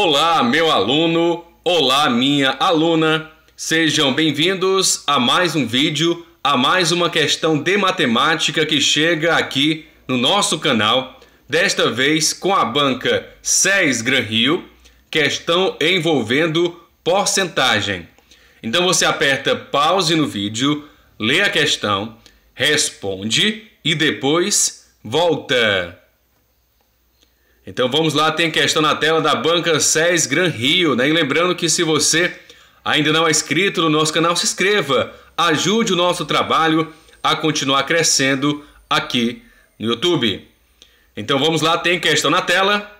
Olá, meu aluno! Olá, minha aluna! Sejam bem-vindos a mais um vídeo, a mais uma questão de matemática que chega aqui no nosso canal, desta vez com a banca 6 Gran Rio, questão envolvendo porcentagem. Então você aperta pause no vídeo, lê a questão, responde e depois volta. Então vamos lá, tem questão na tela da Banca SES Gran Rio, né? E lembrando que se você ainda não é inscrito no nosso canal, se inscreva, ajude o nosso trabalho a continuar crescendo aqui no YouTube. Então vamos lá, tem questão na tela.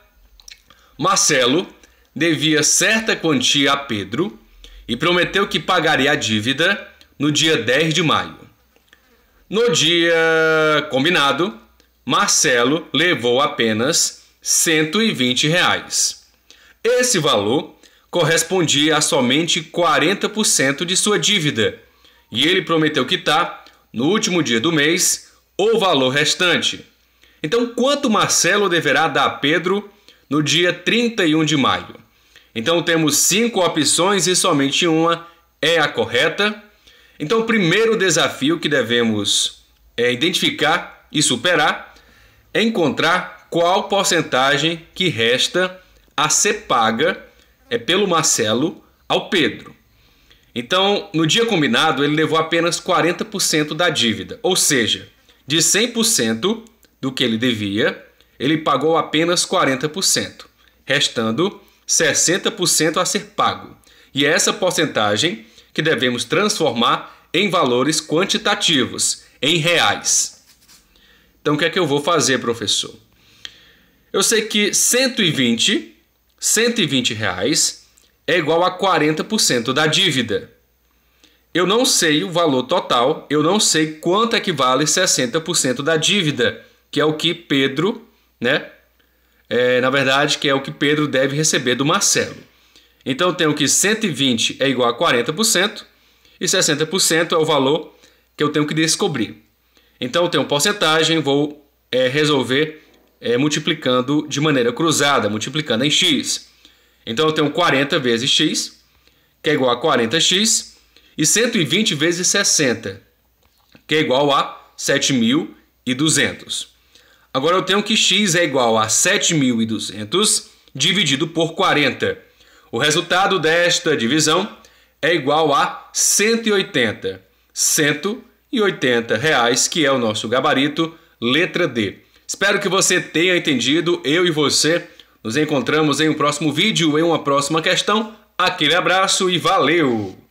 Marcelo devia certa quantia a Pedro e prometeu que pagaria a dívida no dia 10 de maio. No dia combinado, Marcelo levou apenas 120 reais. Esse valor correspondia a somente 40% de sua dívida e ele prometeu quitar, no último dia do mês, o valor restante. Então, quanto Marcelo deverá dar a Pedro no dia 31 de maio? Então, temos cinco opções e somente uma é a correta. Então, o primeiro desafio que devemos é identificar e superar é encontrar qual porcentagem que resta a ser paga é pelo Marcelo ao Pedro. Então, no dia combinado, ele levou apenas 40% da dívida, ou seja, de 100% do que ele devia, ele pagou apenas 40%, restando 60% a ser pago. E é essa porcentagem que devemos transformar em valores quantitativos, em reais. Então, o que é que eu vou fazer, professor? Eu sei que 120, 120 reais é igual a 40% da dívida. Eu não sei o valor total, eu não sei quanto equivale é 60% da dívida, que é o que Pedro, né? É, na verdade, que é o que Pedro deve receber do Marcelo. Então eu tenho que 120 é igual a 40% e 60% é o valor que eu tenho que descobrir. Então eu tenho porcentagem, vou é, resolver é, multiplicando de maneira cruzada, multiplicando em x. Então eu tenho 40 vezes x, que é igual a 40x, e 120 vezes 60, que é igual a 7.200. Agora eu tenho que x é igual a 7.200 dividido por 40. O resultado desta divisão é igual a 180. 180 reais, que é o nosso gabarito, letra D. Espero que você tenha entendido, eu e você. Nos encontramos em um próximo vídeo, em uma próxima questão. Aquele abraço e valeu!